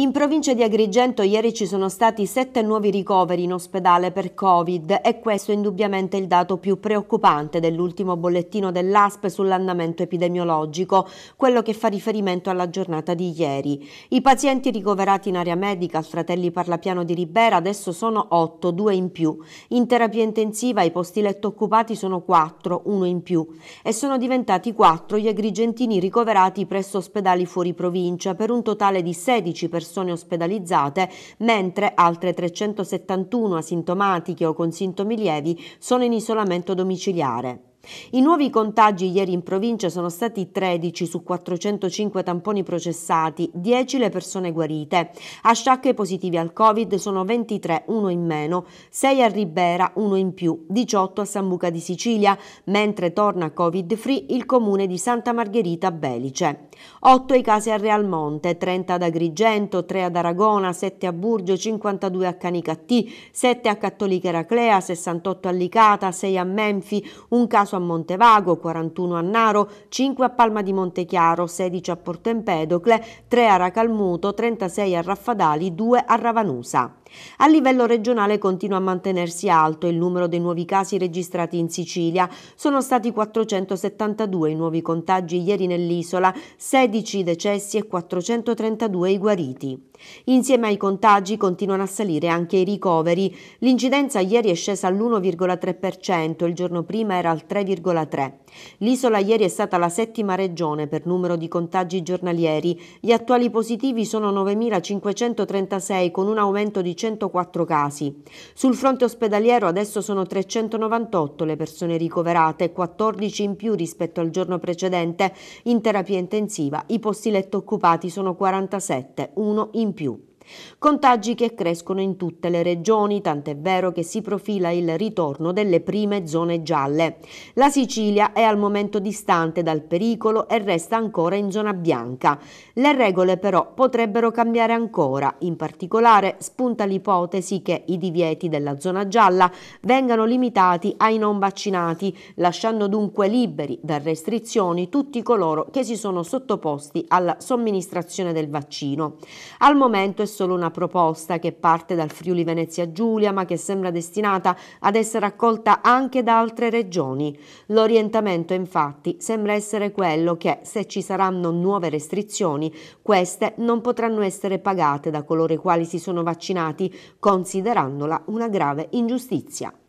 In provincia di Agrigento ieri ci sono stati sette nuovi ricoveri in ospedale per Covid e questo è indubbiamente il dato più preoccupante dell'ultimo bollettino dell'ASP sull'andamento epidemiologico, quello che fa riferimento alla giornata di ieri. I pazienti ricoverati in area medica al Fratelli Parlapiano di Ribera adesso sono 8, 2 in più. In terapia intensiva i posti letto occupati sono 4, 1 in più e sono diventati 4 gli agrigentini ricoverati presso ospedali fuori provincia per un totale di 16 persone persone ospedalizzate, mentre altre 371 asintomatiche o con sintomi lievi sono in isolamento domiciliare. I nuovi contagi ieri in provincia sono stati 13 su 405 tamponi processati, 10 le persone guarite. A Sciacca positivi al Covid sono 23, uno in meno, 6 a Ribera, uno in più, 18 a Sambuca di Sicilia, mentre torna Covid free il comune di Santa Margherita Belice. 8 i casi a Monte, 30 ad Agrigento, 3 ad Aragona, 7 a Burgio, 52 a Canicattì, 7 a Cattolica Eraclea, 68 a Licata, 6 a Menfi, un caso caso a Montevago, 41 a Naro, 5 a Palma di Montechiaro, 16 a Porto Empedocle, 3 a Racalmuto, 36 a Raffadali, 2 a Ravanusa. A livello regionale continua a mantenersi alto il numero dei nuovi casi registrati in Sicilia. Sono stati 472 i nuovi contagi ieri nell'isola, 16 i decessi e 432 i guariti. Insieme ai contagi continuano a salire anche i ricoveri. L'incidenza ieri è scesa all'1,3%, il giorno prima era al 3,3%. L'isola ieri è stata la settima regione per numero di contagi giornalieri. Gli attuali positivi sono 9.536 con un aumento di 104 casi. Sul fronte ospedaliero adesso sono 398 le persone ricoverate, 14 in più rispetto al giorno precedente. In terapia intensiva i posti letto occupati sono 47, uno in più. Contagi che crescono in tutte le regioni, tant'è vero che si profila il ritorno delle prime zone gialle. La Sicilia è al momento distante dal pericolo e resta ancora in zona bianca. Le regole però potrebbero cambiare ancora, in particolare spunta l'ipotesi che i divieti della zona gialla vengano limitati ai non vaccinati, lasciando dunque liberi da restrizioni tutti coloro che si sono sottoposti alla somministrazione del vaccino. Al momento è solo una proposta che parte dal Friuli Venezia Giulia ma che sembra destinata ad essere accolta anche da altre regioni. L'orientamento infatti sembra essere quello che se ci saranno nuove restrizioni queste non potranno essere pagate da coloro i quali si sono vaccinati considerandola una grave ingiustizia.